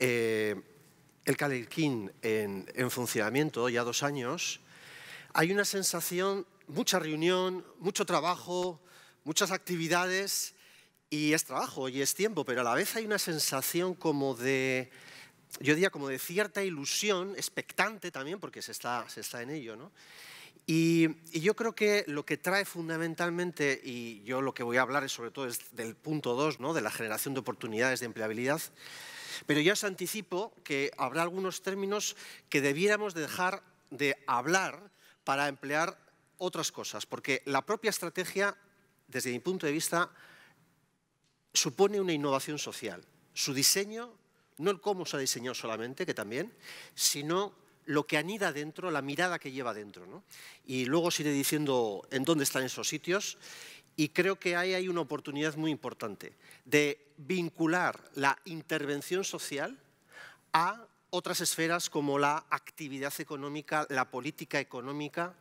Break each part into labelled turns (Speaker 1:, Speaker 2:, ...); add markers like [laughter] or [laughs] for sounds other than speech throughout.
Speaker 1: Eh, el Calirquín en, funcionamiento, ya dos años, hay una sensación, mucha reunión, mucho trabajo, muchas actividades, y es trabajo y es tiempo, pero a la vez hay una sensación como de, yo diría como de cierta ilusión, expectante también, porque se está, se está en ello, ¿no? Y, yo creo que lo que trae fundamentalmente, y yo lo que voy a hablar es sobre todo es del punto 2, ¿no? de la generación de oportunidades de empleabilidad, pero ya os anticipo que habrá algunos términos que debiéramos dejar de hablar para emplear otras cosas, porque la propia estrategia, desde mi punto de vista, supone una innovación social. Su diseño, no el cómo se ha diseñado solamente, que también, sino lo que anida dentro, la mirada que lleva dentro. Y luego os iré diciendo en dónde están esos sitios y creo que ahí hay una oportunidad muy importante de vincular la intervención social a otras esferas como la actividad económica, la política económica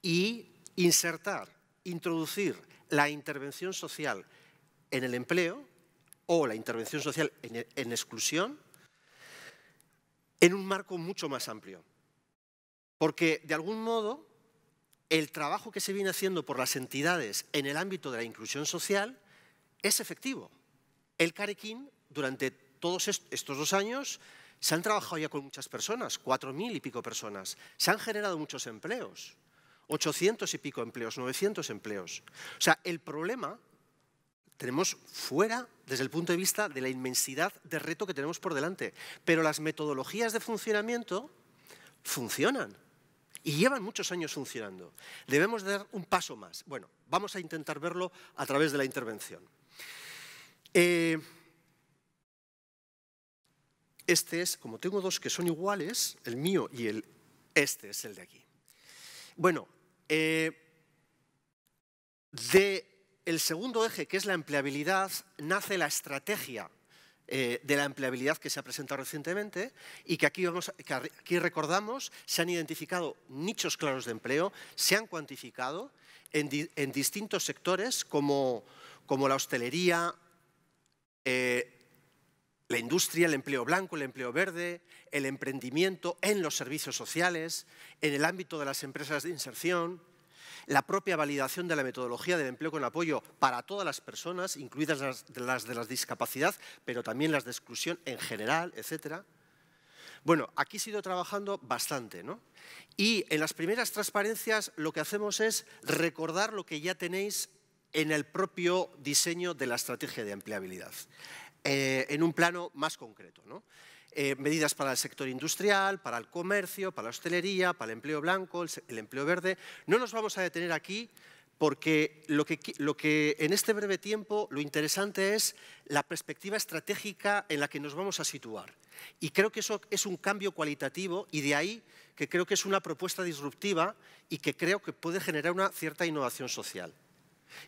Speaker 1: y insertar, introducir la intervención social en el empleo o la intervención social en, exclusión en un marco mucho más amplio. Porque de algún modo el trabajo que se viene haciendo por las entidades en el ámbito de la inclusión social es efectivo. El Carequín, durante todos estos dos años, se han trabajado ya con muchas personas, cuatro mil y pico personas. Se han generado muchos empleos, ochocientos y pico empleos, 900 empleos. O sea, el problema tenemos fuera desde el punto de vista de la inmensidad de reto que tenemos por delante. Pero las metodologías de funcionamiento funcionan y llevan muchos años funcionando. Debemos dar un paso más. Bueno, vamos a intentar verlo a través de la intervención. Eh, este es, como tengo dos que son iguales, el mío y el este es el de aquí. Bueno, eh, del el segundo eje, que es la empleabilidad, nace la estrategia eh, de la empleabilidad que se ha presentado recientemente y que aquí, vamos, aquí recordamos se han identificado nichos claros de empleo, se han cuantificado en, distintos sectores como, la hostelería, eh, la industria, el empleo blanco, el empleo verde, el emprendimiento en los servicios sociales, en el ámbito de las empresas de inserción, la propia validación de la metodología del empleo con apoyo para todas las personas, incluidas las de, las la discapacidad, pero también las de exclusión en general, etc. Bueno, aquí he sido trabajando bastante, ¿no? Y en las primeras transparencias lo que hacemos es recordar lo que ya tenéis en el propio diseño de la estrategia de empleabilidad, eh, en un plano más concreto, ¿no? Eh, medidas para el sector industrial, para el comercio, para la hostelería, para el empleo blanco, el, empleo verde. No nos vamos a detener aquí porque lo que, en este breve tiempo lo interesante es la perspectiva estratégica en la que nos vamos a situar. Y creo que eso es un cambio cualitativo y de ahí que creo que es una propuesta disruptiva y que creo que puede generar una cierta innovación social.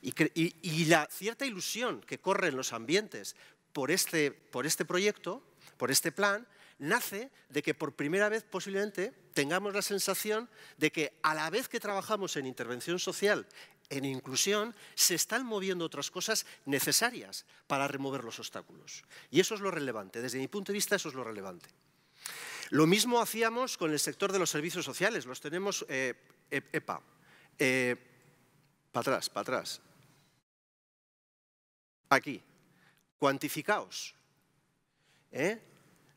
Speaker 1: Y, la cierta ilusión que corre en los ambientes por este, este proyecto por este plan, nace de que por primera vez posiblemente tengamos la sensación de que a la vez que trabajamos en intervención social, en inclusión, se están moviendo otras cosas necesarias para remover los obstáculos. Y eso es lo relevante, desde mi punto de vista eso es lo relevante. Lo mismo hacíamos con el sector de los servicios sociales, los tenemos, eh, e, epa, eh, para atrás, para atrás. Aquí, cuantificaos, ¿eh?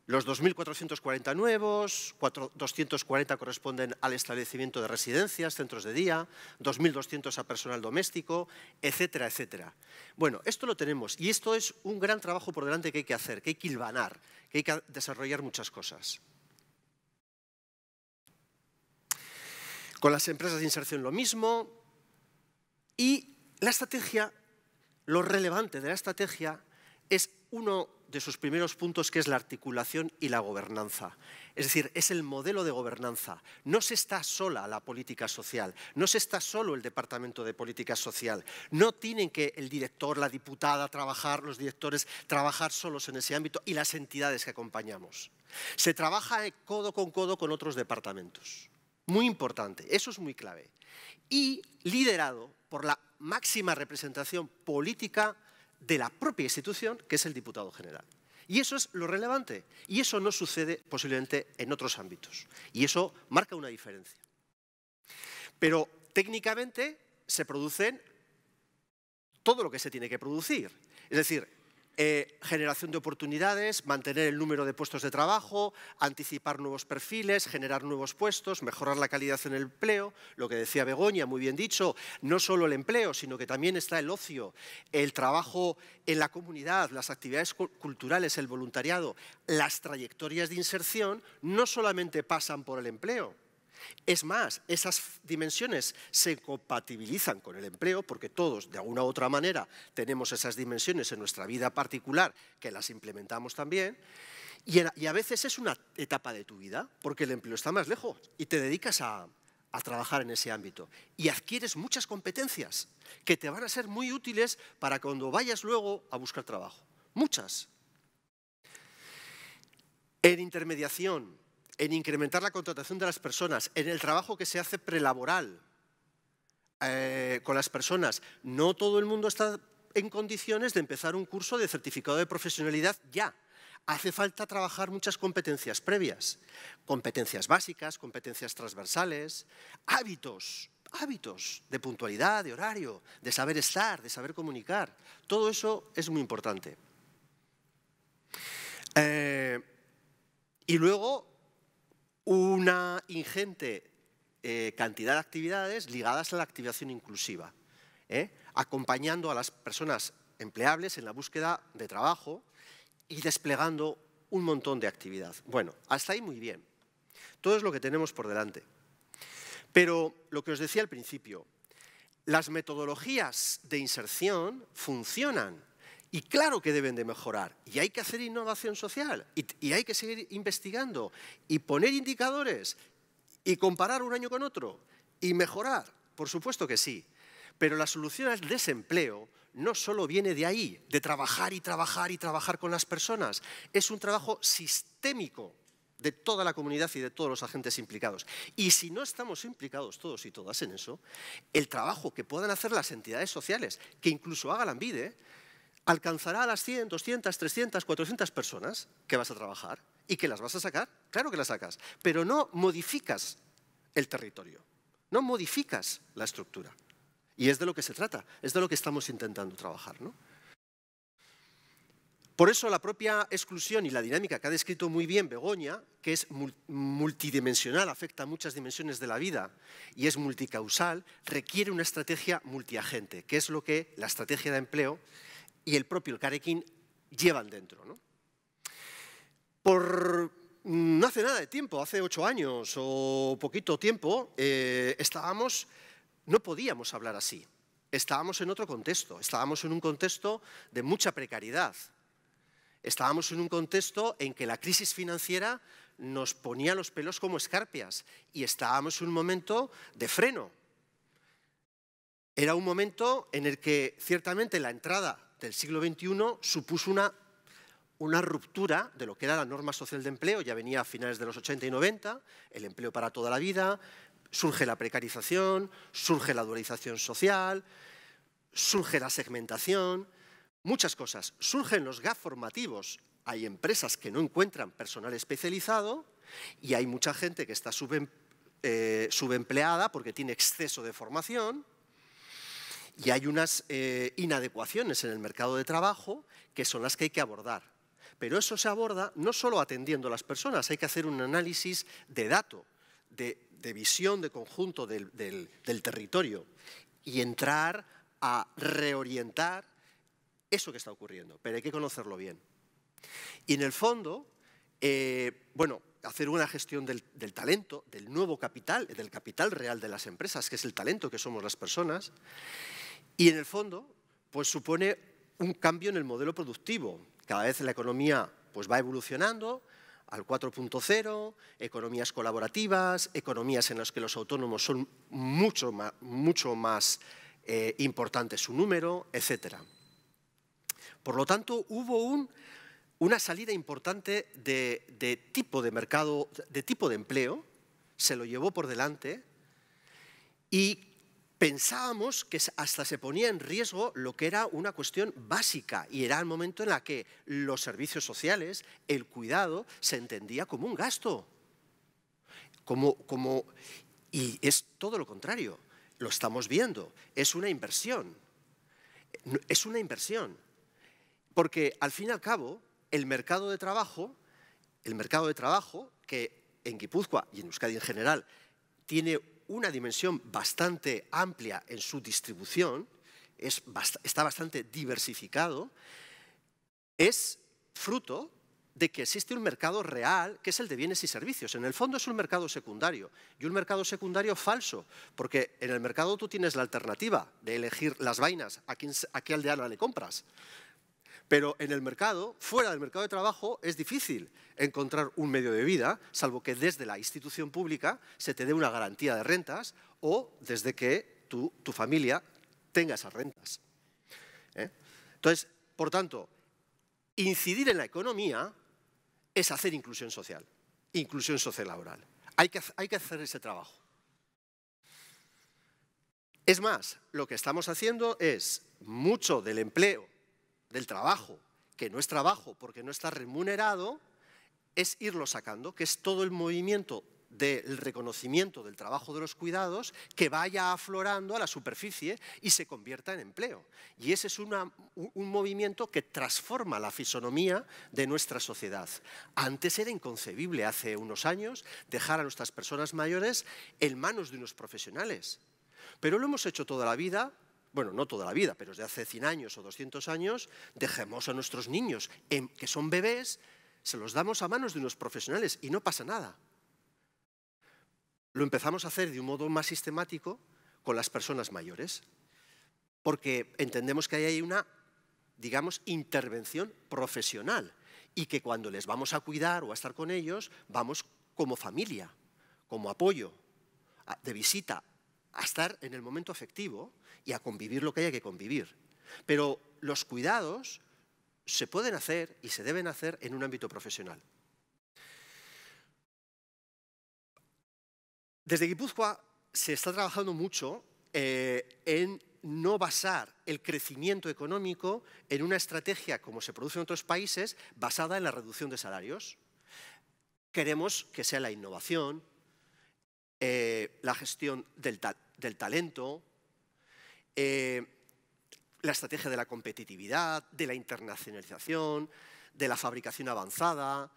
Speaker 1: Los 2.440 nuevos, 240 corresponden al establecimiento de residencias, centros de día, 2.200 a personal doméstico, etcétera, etcétera. Bueno, esto lo tenemos y esto es un gran trabajo por delante que hay que hacer, que hay que ilvanar, que hay que desarrollar muchas cosas. Con las empresas de inserción lo mismo y la estrategia, lo relevante de la estrategia es uno de sus primeros puntos, que es la articulación y la gobernanza. Es decir, es el modelo de gobernanza. No se está sola la política social, no se está solo el Departamento de Política Social. No tienen que el director, la diputada trabajar, los directores trabajar solos en ese ámbito y las entidades que acompañamos. Se trabaja codo con codo con otros departamentos. Muy importante, eso es muy clave. Y liderado por la máxima representación política de la propia institución, que es el diputado general. Y eso es lo relevante. Y eso no sucede posiblemente en otros ámbitos. Y eso marca una diferencia. Pero técnicamente se producen todo lo que se tiene que producir. Es decir, eh, generación de oportunidades, mantener el número de puestos de trabajo, anticipar nuevos perfiles, generar nuevos puestos, mejorar la calidad en el empleo, lo que decía Begoña, muy bien dicho, no solo el empleo, sino que también está el ocio, el trabajo en la comunidad, las actividades culturales, el voluntariado, las trayectorias de inserción no solamente pasan por el empleo, es más, esas dimensiones se compatibilizan con el empleo porque todos, de alguna u otra manera, tenemos esas dimensiones en nuestra vida particular que las implementamos también. Y a veces es una etapa de tu vida porque el empleo está más lejos y te dedicas a, trabajar en ese ámbito y adquieres muchas competencias que te van a ser muy útiles para cuando vayas luego a buscar trabajo. Muchas. En intermediación, en incrementar la contratación de las personas, en el trabajo que se hace prelaboral eh, con las personas. No todo el mundo está en condiciones de empezar un curso de certificado de profesionalidad ya. Hace falta trabajar muchas competencias previas, competencias básicas, competencias transversales, hábitos, hábitos de puntualidad, de horario, de saber estar, de saber comunicar. Todo eso es muy importante. Eh, y luego una ingente eh, cantidad de actividades ligadas a la activación inclusiva, ¿eh? acompañando a las personas empleables en la búsqueda de trabajo y desplegando un montón de actividad. Bueno, hasta ahí muy bien. Todo es lo que tenemos por delante. Pero lo que os decía al principio, las metodologías de inserción funcionan y claro que deben de mejorar. Y hay que hacer innovación social. Y, hay que seguir investigando. Y poner indicadores. Y comparar un año con otro. Y mejorar. Por supuesto que sí. Pero la solución al desempleo no solo viene de ahí, de trabajar y trabajar y trabajar con las personas. Es un trabajo sistémico de toda la comunidad y de todos los agentes implicados. Y si no estamos implicados todos y todas en eso, el trabajo que puedan hacer las entidades sociales, que incluso haga la ANVIDE, alcanzará a las 100, 200, 300, 400 personas que vas a trabajar y que las vas a sacar. Claro que las sacas, pero no modificas el territorio, no modificas la estructura. Y es de lo que se trata, es de lo que estamos intentando trabajar. Por eso la propia exclusión y la dinámica que ha descrito muy bien Begoña, que es multidimensional, afecta a muchas dimensiones de la vida y es multicausal, requiere una estrategia multiagente, que es lo que la estrategia de empleo y el propio Karekin llevan dentro. ¿no? Por mm, no hace nada de tiempo, hace ocho años o poquito tiempo, eh, estábamos, no podíamos hablar así. Estábamos en otro contexto, estábamos en un contexto de mucha precariedad. Estábamos en un contexto en que la crisis financiera nos ponía los pelos como escarpias y estábamos en un momento de freno. Era un momento en el que ciertamente la entrada del siglo XXI supuso una, ruptura de lo que era la norma social de empleo, ya venía a finales de los 80 y 90, el empleo para toda la vida, surge la precarización, surge la dualización social, surge la segmentación, muchas cosas. Surgen los gap formativos, hay empresas que no encuentran personal especializado y hay mucha gente que está eh, subempleada porque tiene exceso de formación, y hay unas eh, inadecuaciones en el mercado de trabajo que son las que hay que abordar. Pero eso se aborda no solo atendiendo a las personas, hay que hacer un análisis de dato, de, visión de conjunto del, territorio y entrar a reorientar eso que está ocurriendo, pero hay que conocerlo bien. Y en el fondo, eh, bueno, hacer una gestión del, del, talento, del nuevo capital, del capital real de las empresas, que es el talento que somos las personas, y en el fondo, pues supone un cambio en el modelo productivo. Cada vez la economía pues, va evolucionando al 4.0, economías colaborativas, economías en las que los autónomos son mucho más, mucho más eh, importante su número, etc. Por lo tanto, hubo una salida importante de, tipo de mercado, de tipo de empleo, se lo llevó por delante y pensábamos que hasta se ponía en riesgo lo que era una cuestión básica y era el momento en la que los servicios sociales, el cuidado, se entendía como un gasto. Como, como, y es todo lo contrario, lo estamos viendo, es una inversión. Es una inversión. Porque al fin y al cabo, el mercado de trabajo, el mercado de trabajo que en Guipúzcoa y en Euskadi en general tiene una dimensión bastante amplia en su distribución, está bastante diversificado, es fruto de que existe un mercado real que es el de bienes y servicios. En el fondo es un mercado secundario y un mercado secundario falso, porque en el mercado tú tienes la alternativa de elegir las vainas, a, quién, a qué aldeana le compras. Pero en el mercado, fuera del mercado de trabajo, es difícil encontrar un medio de vida, salvo que desde la institución pública se te dé una garantía de rentas o desde que tu, familia tenga esas rentas. ¿eh? Entonces, por tanto, incidir en la economía es hacer inclusión social, inclusión sociolaboral. hay que hacer ese trabajo. Es más, lo que estamos haciendo es mucho del empleo del trabajo, que no es trabajo porque no está remunerado, es irlo sacando, que es todo el movimiento del reconocimiento del trabajo de los cuidados que vaya aflorando a la superficie y se convierta en empleo. Y ese es un movimiento que transforma la fisonomía de nuestra sociedad. Antes era inconcebible, hace unos años, dejar a nuestras personas mayores en manos de unos profesionales. Pero lo hemos hecho toda la vida bueno, no toda la vida, pero desde hace 100 años o 200 años, dejemos a nuestros niños, em, que son bebés, se los damos a manos de unos profesionales y no pasa nada. Lo empezamos a hacer de un modo más sistemático con las personas mayores, porque entendemos que ahí hay una, digamos, intervención profesional y que cuando les vamos a cuidar o a estar con ellos, vamos como familia, como apoyo, de visita, a estar en el momento afectivo y a convivir lo que haya que convivir. Pero los cuidados se pueden hacer y se deben hacer en un ámbito profesional. Desde Guipúzcoa se está trabajando mucho eh, en no basar el crecimiento económico en una estrategia como se produce en otros países basada en la reducción de salarios. Queremos que sea la innovación, eh, la gestión del, del talento, eh, la estrategia de la competitividad, de la internacionalización, de la fabricación avanzada,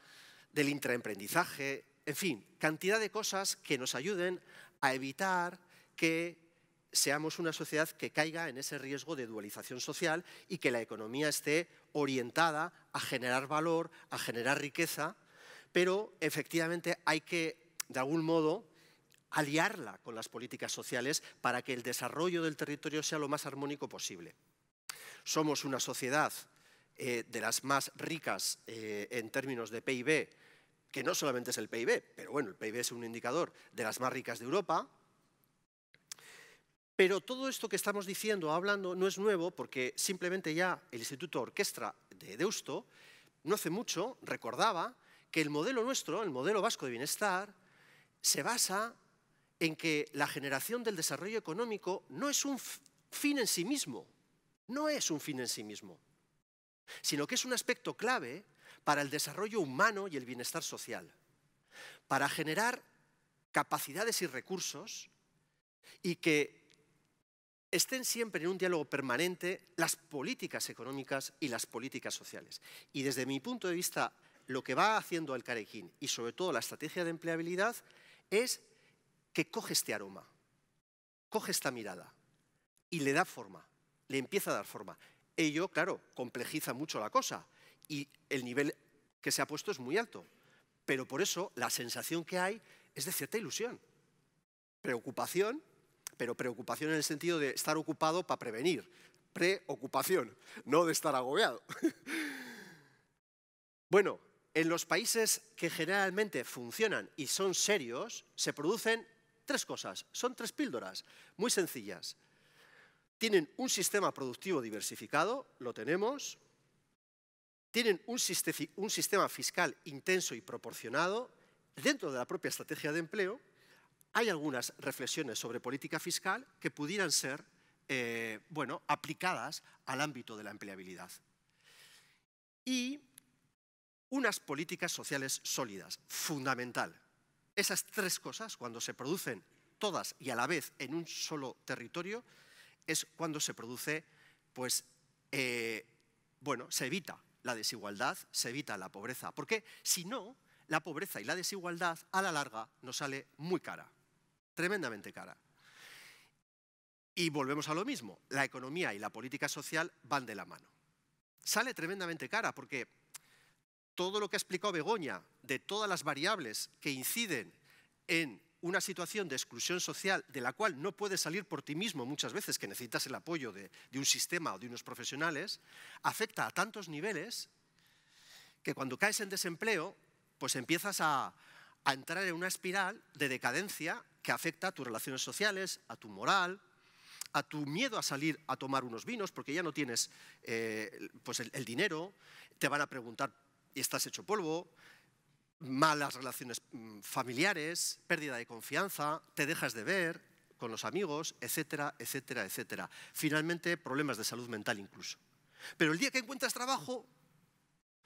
Speaker 1: del intraemprendizaje, en fin, cantidad de cosas que nos ayuden a evitar que seamos una sociedad que caiga en ese riesgo de dualización social y que la economía esté orientada a generar valor, a generar riqueza, pero efectivamente hay que, de algún modo, aliarla con las políticas sociales para que el desarrollo del territorio sea lo más armónico posible. Somos una sociedad eh, de las más ricas eh, en términos de PIB, que no solamente es el PIB, pero bueno, el PIB es un indicador de las más ricas de Europa. Pero todo esto que estamos diciendo, hablando, no es nuevo porque simplemente ya el Instituto Orquestra de Deusto no hace mucho recordaba que el modelo nuestro, el modelo vasco de bienestar, se basa en que la generación del desarrollo económico no es un fin en sí mismo, no es un fin en sí mismo, sino que es un aspecto clave para el desarrollo humano y el bienestar social, para generar capacidades y recursos y que estén siempre en un diálogo permanente las políticas económicas y las políticas sociales. Y desde mi punto de vista, lo que va haciendo el Carequín y sobre todo la estrategia de empleabilidad es coge este aroma, coge esta mirada y le da forma, le empieza a dar forma. Ello, claro, complejiza mucho la cosa y el nivel que se ha puesto es muy alto, pero por eso la sensación que hay es de cierta ilusión, preocupación, pero preocupación en el sentido de estar ocupado para prevenir, preocupación, no de estar agobiado. [laughs] bueno, en los países que generalmente funcionan y son serios, se producen Tres cosas, son tres píldoras muy sencillas. Tienen un sistema productivo diversificado, lo tenemos. Tienen un, sistema fiscal intenso y proporcionado dentro de la propia estrategia de empleo. Hay algunas reflexiones sobre política fiscal que pudieran ser eh, bueno, aplicadas al ámbito de la empleabilidad. Y unas políticas sociales sólidas, fundamental. Esas tres cosas, cuando se producen todas y a la vez en un solo territorio, es cuando se produce, pues, eh, bueno, se evita la desigualdad, se evita la pobreza. Porque si no, la pobreza y la desigualdad a la larga nos sale muy cara, tremendamente cara. Y volvemos a lo mismo, la economía y la política social van de la mano. Sale tremendamente cara porque todo lo que ha explicado Begoña, de todas las variables que inciden en una situación de exclusión social de la cual no puedes salir por ti mismo muchas veces, que necesitas el apoyo de, un sistema o de unos profesionales, afecta a tantos niveles que cuando caes en desempleo, pues empiezas a, entrar en una espiral de decadencia que afecta a tus relaciones sociales, a tu moral, a tu miedo a salir a tomar unos vinos porque ya no tienes eh, pues el, dinero, te van a preguntar y estás hecho polvo, malas relaciones mm, familiares, pérdida de confianza, te dejas de ver con los amigos, etcétera, etcétera, etcétera. Finalmente, problemas de salud mental incluso. Pero el día que encuentras trabajo,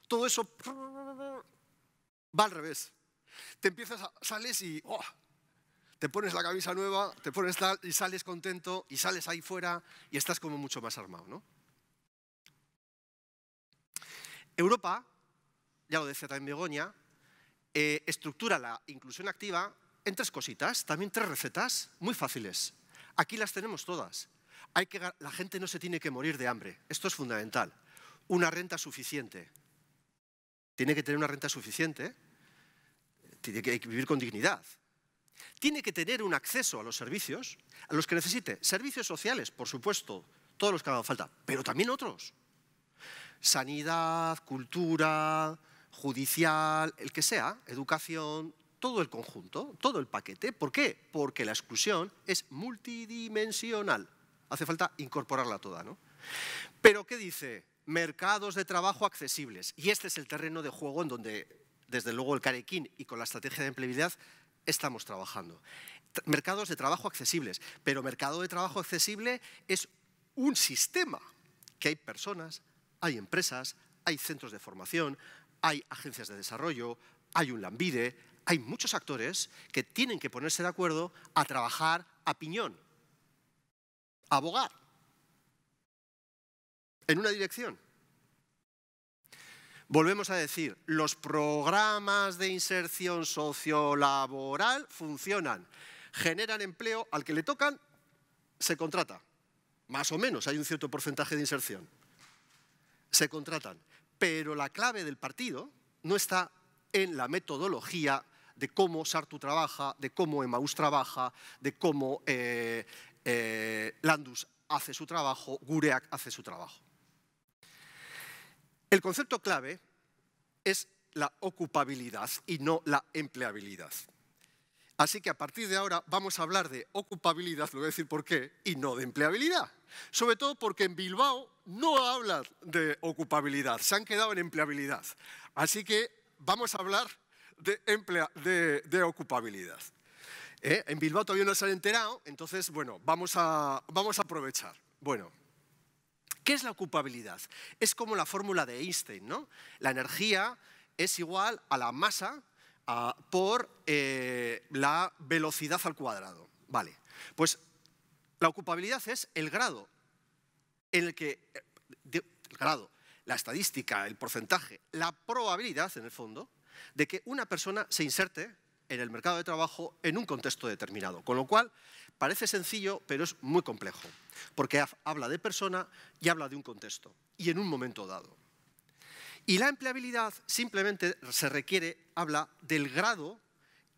Speaker 1: todo eso va al revés. Te empiezas a, sales y oh, te pones la camisa nueva, te pones tal y sales contento y sales ahí fuera y estás como mucho más armado, ¿no? Europa ya lo decía también Begoña, eh, estructura la inclusión activa en tres cositas, también tres recetas muy fáciles. Aquí las tenemos todas. Hay que, la gente no se tiene que morir de hambre, esto es fundamental. Una renta suficiente. Tiene que tener una renta suficiente, tiene que vivir con dignidad. Tiene que tener un acceso a los servicios, a los que necesite. Servicios sociales, por supuesto, todos los que hagan falta, pero también otros. Sanidad, cultura, judicial, el que sea, educación, todo el conjunto, todo el paquete. ¿Por qué? Porque la exclusión es multidimensional. Hace falta incorporarla toda, ¿no? Pero ¿qué dice? Mercados de trabajo accesibles. Y este es el terreno de juego en donde, desde luego, el Carequín y con la estrategia de empleabilidad estamos trabajando. Mercados de trabajo accesibles. Pero mercado de trabajo accesible es un sistema que hay personas, hay empresas, hay centros de formación, hay agencias de desarrollo, hay un Lambide, hay muchos actores que tienen que ponerse de acuerdo a trabajar a piñón, a abogar, en una dirección. Volvemos a decir, los programas de inserción sociolaboral funcionan, generan empleo, al que le tocan se contrata, más o menos, hay un cierto porcentaje de inserción. Se contratan. Pero la clave del partido no está en la metodología de cómo Sartu trabaja, de cómo Emmaus trabaja, de cómo eh, eh, Landus hace su trabajo, Gureak hace su trabajo. El concepto clave es la ocupabilidad y no la empleabilidad. Así que a partir de ahora vamos a hablar de ocupabilidad, lo voy a decir por qué, y no de empleabilidad. Sobre todo porque en Bilbao no hablan de ocupabilidad, se han quedado en empleabilidad. Así que vamos a hablar de, ocupabilidad. ¿Eh? En Bilbao todavía no se han enterado, entonces, bueno, vamos a, vamos a aprovechar. Bueno, ¿qué es la ocupabilidad? Es como la fórmula de Einstein, ¿no? La energía es igual a la masa Ah, por eh, la velocidad al cuadrado. Vale, pues la ocupabilidad es el grado en el que, eh, el grado, la estadística, el porcentaje, la probabilidad en el fondo de que una persona se inserte en el mercado de trabajo en un contexto determinado. Con lo cual, parece sencillo, pero es muy complejo, porque habla de persona y habla de un contexto, y en un momento dado. Y la empleabilidad simplemente se requiere, habla del grado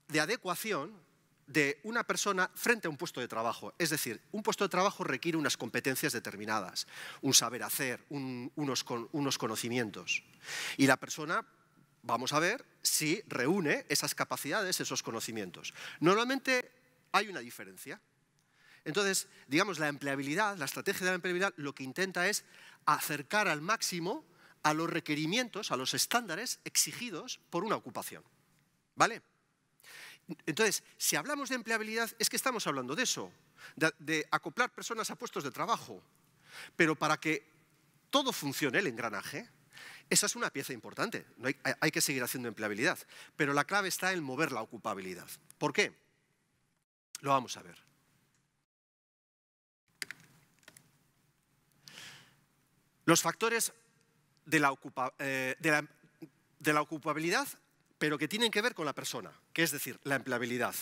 Speaker 1: de adecuación de una persona frente a un puesto de trabajo. Es decir, un puesto de trabajo requiere unas competencias determinadas, un saber hacer, unos, unos conocimientos. Y la persona, vamos a ver, si reúne esas capacidades, esos conocimientos. Normalmente hay una diferencia. Entonces, digamos, la empleabilidad, la estrategia de la empleabilidad lo que intenta es acercar al máximo a los requerimientos, a los estándares exigidos por una ocupación. ¿Vale? Entonces, si hablamos de empleabilidad, es que estamos hablando de eso, de, acoplar personas a puestos de trabajo. Pero para que todo funcione, el engranaje, esa es una pieza importante. hay, hay, que seguir haciendo empleabilidad. Pero la clave está en mover la ocupabilidad. ¿Por qué? Lo vamos a ver. Los factores eh, de la, ocupabilidad, pero que tienen que ver con la persona, que es decir, la empleabilidad.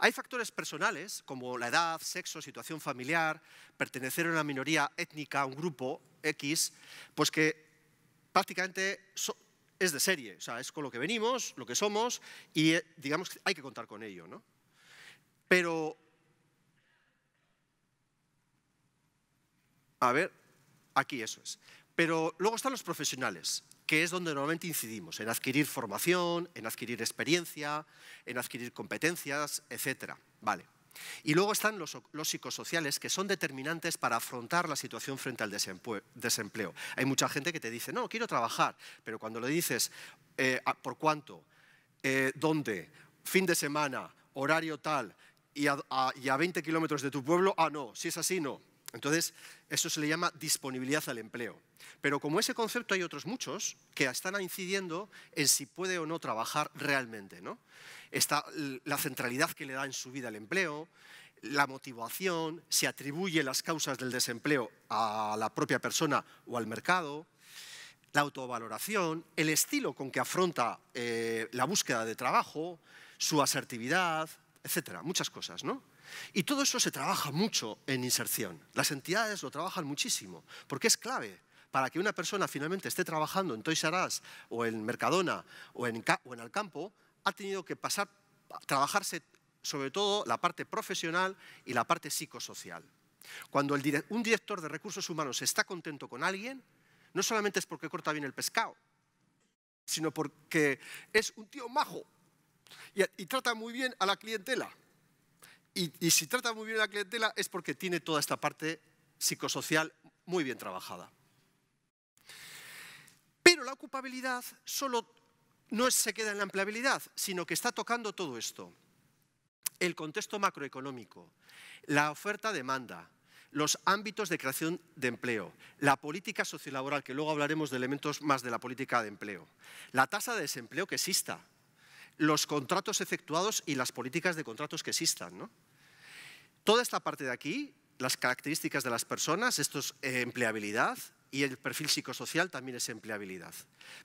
Speaker 1: Hay factores personales, como la edad, sexo, situación familiar, pertenecer a una minoría étnica, a un grupo X, pues que prácticamente es de serie, o sea, es con lo que venimos, lo que somos, y eh, digamos que hay que contar con ello. ¿no? Pero, a ver, aquí eso es. Pero luego están los profesionales, que es donde normalmente incidimos, en adquirir formación, en adquirir experiencia, en adquirir competencias, etc. Vale. Y luego están los, psicosociales, que son determinantes para afrontar la situación frente al desempleo. Hay mucha gente que te dice, no, quiero trabajar, pero cuando le dices, eh, ah, ¿por cuánto? Eh, ¿Dónde? ¿Fin de semana? ¿Horario tal? Y a, y a 20 kilómetros de tu pueblo, ah, no, si es así, no. Entonces, eso se le llama disponibilidad al empleo. Pero como ese concepto hay otros muchos que están incidiendo en si puede o no trabajar realmente. ¿no? Está la centralidad que le da en su vida el empleo, la motivación, se atribuye las causas del desempleo a la propia persona o al mercado, la autovaloración, el estilo con que afronta eh, la búsqueda de trabajo, su asertividad, etcétera, muchas cosas, ¿no? Y todo eso se trabaja mucho en inserción. Las entidades lo trabajan muchísimo, porque es clave para que una persona finalmente esté trabajando en Toys R Us o en Mercadona o en, o en ha tenido que pasar, trabajarse sobre todo la parte profesional y la parte psicosocial. Cuando un director de recursos humanos está contento con alguien, no solamente es porque corta bien el pescado, sino porque es un tío majo y, trata muy bien a la clientela. y si trata muy bien a la clientela es porque tiene toda esta parte psicosocial muy bien trabajada la ocupabilidad solo no se queda en la empleabilidad, sino que está tocando todo esto. El contexto macroeconómico, la oferta-demanda, los ámbitos de creación de empleo, la política sociolaboral, que luego hablaremos de elementos más de la política de empleo, la tasa de desempleo que exista, los contratos efectuados y las políticas de contratos que existan. Toda esta parte de aquí, las características de las personas, esto es eh, empleabilidad, y el perfil psicosocial también es empleabilidad.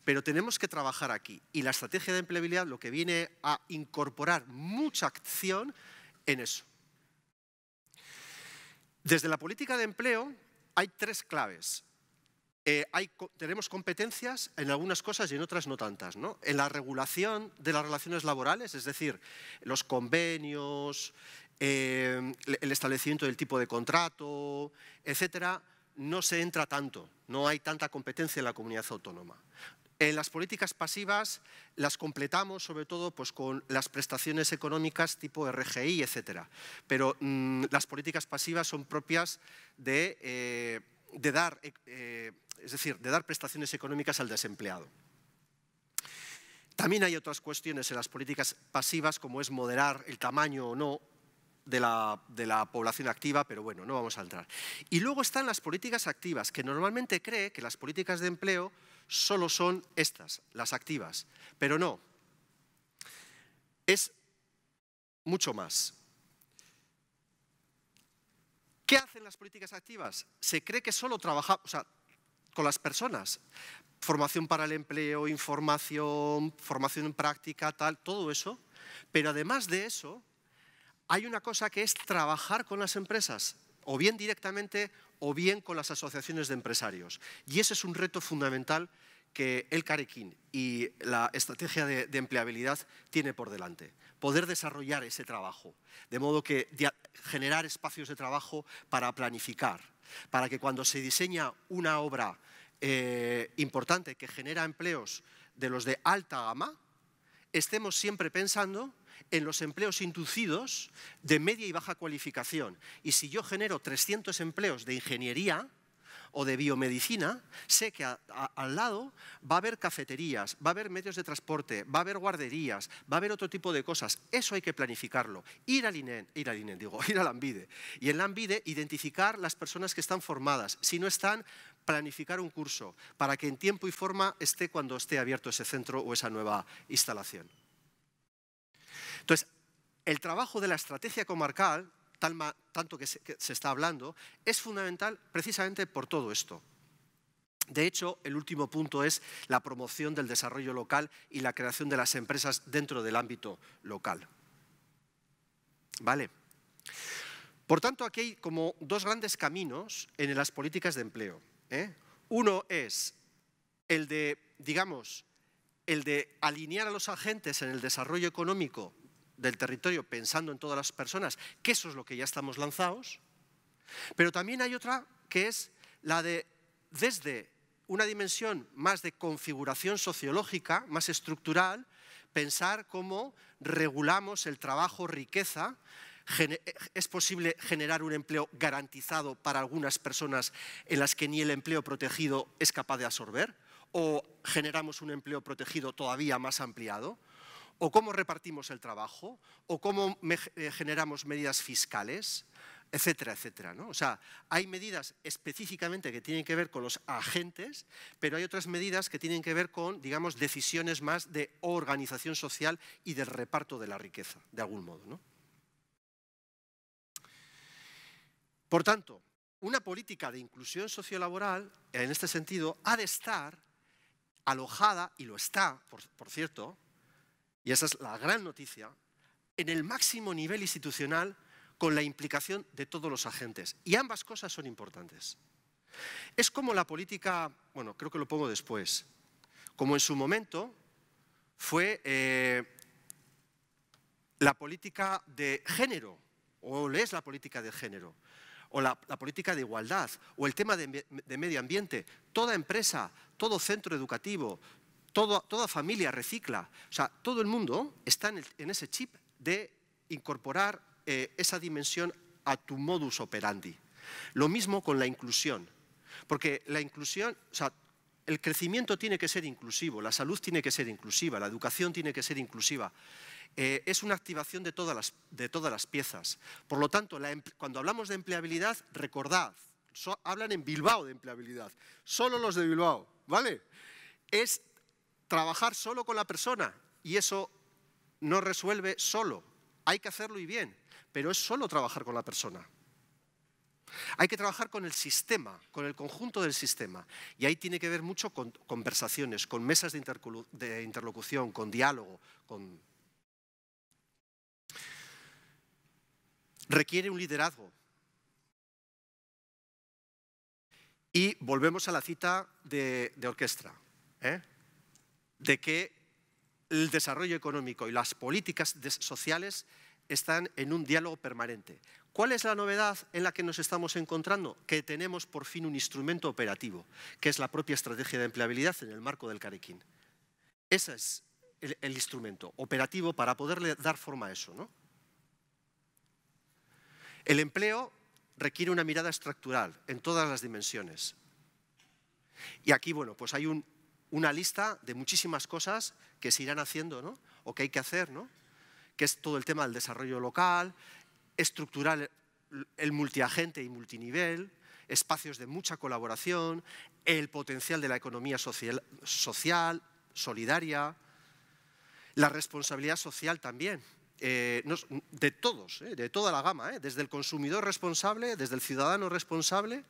Speaker 1: Pero tenemos que trabajar aquí y la estrategia de empleabilidad lo que viene a incorporar mucha acción en eso. Desde la política de empleo hay tres claves. Eh, tenemos competencias en algunas cosas y en otras no tantas. En la regulación de las relaciones laborales, es decir, los convenios, eh, el establecimiento del tipo de contrato, etcétera, no se entra tanto, no hay tanta competencia en la comunidad autónoma. En las políticas pasivas las completamos sobre todo pues, con las prestaciones económicas tipo RGI, etc. Pero mm, las políticas pasivas son propias de, eh, dar, eh, eh, es decir, de dar prestaciones económicas al desempleado. También hay otras cuestiones en las políticas pasivas como es moderar el tamaño o no de la, población activa, pero bueno, no vamos a entrar. Y luego están las políticas activas, que normalmente cree que las políticas de empleo solo son estas, las activas, pero no. Es mucho más. ¿Qué hacen las políticas activas? Se cree que solo trabaja, con las personas. Formación para el empleo, información, formación en práctica, tal, todo eso. Pero además de eso, hay una cosa que es trabajar con las empresas, o bien directamente o bien con las asociaciones de empresarios. Y ese es un reto fundamental que el Carequín y la estrategia de, empleabilidad tiene por delante. Poder desarrollar ese trabajo, de modo que generar espacios de trabajo para planificar, para que cuando se diseña una obra eh, importante que genera empleos de los de alta gama, estemos siempre pensando en los empleos inducidos de media y baja cualificación. Y si yo genero 300 empleos de ingeniería, o de biomedicina, sé que al lado va a haber cafeterías, va a haber medios de transporte, va a haber guarderías, va a haber otro tipo de cosas. Eso hay que planificarlo. Ir al INEN, e ir al INEN, e digo, [laughs] ir al AMBIDE. Y en el identificar las personas que están formadas. Si no están, planificar un curso para que en tiempo y forma esté cuando esté abierto ese centro o esa nueva instalación. Entonces, el trabajo de la estrategia comarcal, tanto que se, está hablando, es fundamental precisamente por todo esto. De hecho, el último punto es la promoción del desarrollo local y la creación de las empresas dentro del ámbito local. ¿Vale? Por tanto, aquí hay como dos grandes caminos en las políticas de empleo. ¿eh? Uno es el de, digamos, el de alinear a los agentes en el desarrollo económico del territorio pensando en todas las personas, que eso es lo que ya estamos lanzados, pero también hay otra que es la de desde una dimensión más de configuración sociológica, más estructural, pensar cómo regulamos el trabajo riqueza. Es posible generar un empleo garantizado para algunas personas en las que ni el empleo protegido es capaz de absorber, o generamos un empleo protegido todavía más ampliado o cómo repartimos el trabajo, o cómo eh, generamos medidas fiscales, etcétera, etcétera. ¿no? O sea, hay medidas específicamente que tienen que ver con los agentes, pero hay otras medidas que tienen que ver con, digamos, decisiones más de organización social y del reparto de la riqueza, de algún modo. ¿no? Por tanto, una política de inclusión sociolaboral, en este sentido, ha de estar alojada, y lo está, por cierto, y esa es la gran noticia, en el máximo nivel institucional con la implicación de todos los agentes. Y ambas cosas son importantes. Es como la política, bueno, creo que lo pongo después, como en su momento fue eh, la política de género, o es la política de género, o la, política de igualdad, o el tema de medio ambiente. Toda empresa, todo centro educativo, toda familia recicla. O sea, todo el mundo está en, ese chip de incorporar eh, esa dimensión a tu modus operandi. Lo mismo con la inclusión. Porque la inclusión, o sea, el crecimiento tiene que ser inclusivo, la salud tiene que ser inclusiva, la educación tiene que ser inclusiva. Eh, es una activación de todas las, de todas las piezas. Por lo tanto, cuando hablamos de empleabilidad, recordad, hablan en Bilbao de empleabilidad, solo los de Bilbao, ¿vale? Es trabajar solo con la persona y eso no resuelve solo. Hay que hacerlo y bien, pero es solo trabajar con la persona. Hay que trabajar con el sistema, con el conjunto del sistema. Y ahí tiene que ver mucho con conversaciones, con mesas de, interlocución, con diálogo, con... Requiere un liderazgo. Y volvemos a la cita de, de orquesta. ¿eh? de que el desarrollo económico y las políticas sociales están en un diálogo permanente. ¿Cuál es la novedad en la que nos estamos encontrando? Que tenemos por fin un instrumento operativo, que es la propia estrategia de empleabilidad en el marco del Carequín. Ese es el, instrumento operativo para poderle dar forma a eso. ¿no? El empleo requiere una mirada estructural en todas las dimensiones. Y aquí, bueno, pues hay un una lista de muchísimas cosas que se irán haciendo ¿no? o que hay que hacer, ¿no? que es todo el tema del desarrollo local, estructural el multiagente y multinivel, espacios de mucha colaboración, el potencial de la economía social, solidaria, la responsabilidad social también, eh, de todos, eh, de toda la gama, eh, desde el consumidor responsable, desde el ciudadano responsable,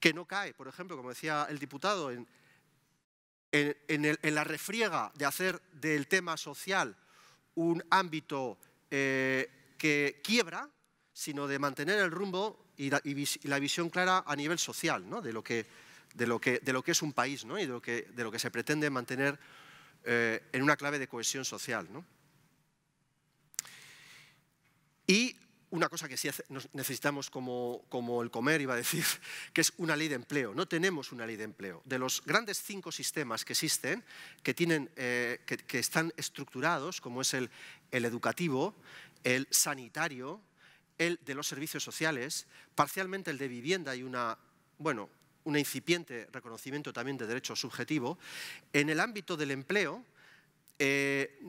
Speaker 1: que no cae, por ejemplo, como decía el diputado, en en, la refriega de hacer del tema social un ámbito eh, que quiebra, sino de mantener el rumbo y la, visión clara a nivel social, ¿no? de, lo que, de, lo que, de, lo que, es un país ¿no? y de lo, que, de lo que se pretende mantener eh, en una clave de cohesión social. ¿no? Y una cosa que sí necesitamos como, como, el comer, iba a decir, [laughs] que es una ley de empleo. No tenemos una ley de empleo. De los grandes cinco sistemas que existen, que, tienen, eh, que, están estructurados, como es el, educativo, el sanitario, el de los servicios sociales, parcialmente el de vivienda y una, bueno, un incipiente reconocimiento también de derecho subjetivo, en el ámbito del empleo eh,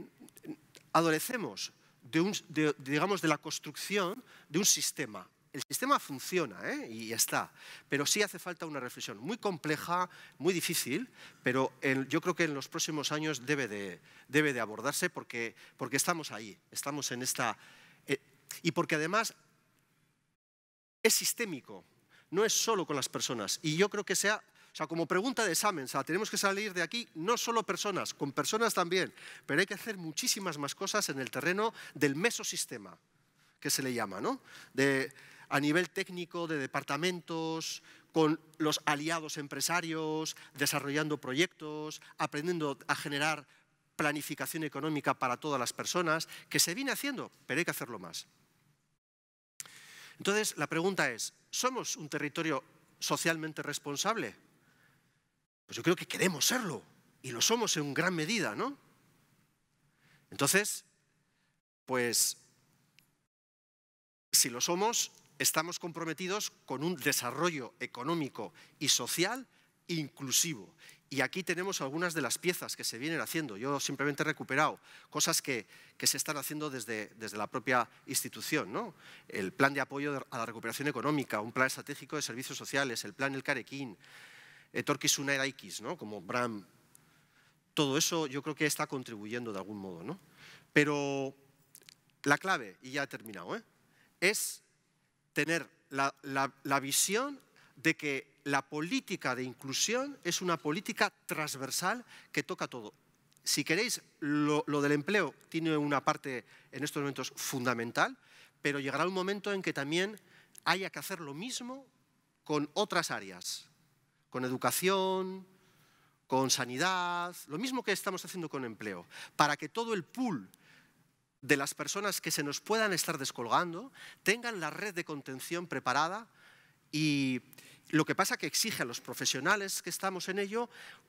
Speaker 1: adolecemos de, digamos, de la construcción de un sistema. El sistema funciona ¿eh? y está, pero sí hace falta una reflexión muy compleja, muy difícil, pero yo creo que en los próximos años debe de, debe de abordarse porque, porque estamos ahí, estamos en esta... Eh, y porque además es sistémico, no es solo con las personas. Y yo creo que sea o sea, como pregunta de examen, tenemos que salir de aquí no solo personas, con personas también, pero hay que hacer muchísimas más cosas en el terreno del mesosistema, que se le llama, ¿no? a nivel técnico, de departamentos, con los aliados empresarios, desarrollando proyectos, aprendiendo a generar planificación económica para todas las personas, que se viene haciendo, pero hay que hacerlo más. Entonces, la pregunta es, ¿somos un territorio socialmente responsable? Pues yo creo que queremos serlo y lo somos en gran medida, ¿no? Entonces, pues si lo somos, estamos comprometidos con un desarrollo económico y social inclusivo. Y aquí tenemos algunas de las piezas que se vienen haciendo. Yo simplemente he recuperado cosas que, se están haciendo desde, desde la propia institución. ¿no? El plan de apoyo a la recuperación económica, un plan estratégico de servicios sociales, el plan El Carequín, una era X, ¿no? como Bram. Todo eso yo creo que está contribuyendo de algún modo. Pero la clave, y ya he terminado, ¿eh? es tener la, visión de que la política de inclusión es una política transversal que toca todo. Si queréis, lo, del empleo tiene una parte en estos momentos fundamental, pero llegará un momento en que también haya que hacer lo mismo con otras áreas con educación, con sanidad, lo mismo que estamos haciendo con empleo, para que todo el pool de las personas que se nos puedan estar descolgando tengan la red de contención preparada y, lo que pasa es que exige a los profesionales que estamos en ello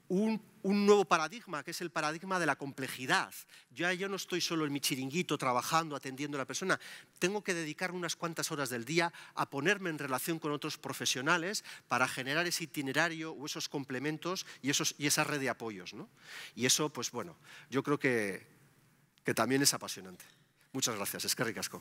Speaker 1: un, nuevo paradigma, que es el paradigma de la complejidad. Ya yo no estoy solo en mi chiringuito trabajando, atendiendo a la persona. Tengo que dedicar unas cuantas horas del día a ponerme en relación con otros profesionales para generar ese itinerario o esos complementos y, esa red de apoyos. Y eso, pues bueno, yo creo que, que también es apasionante. Muchas gracias. Es que ricasco.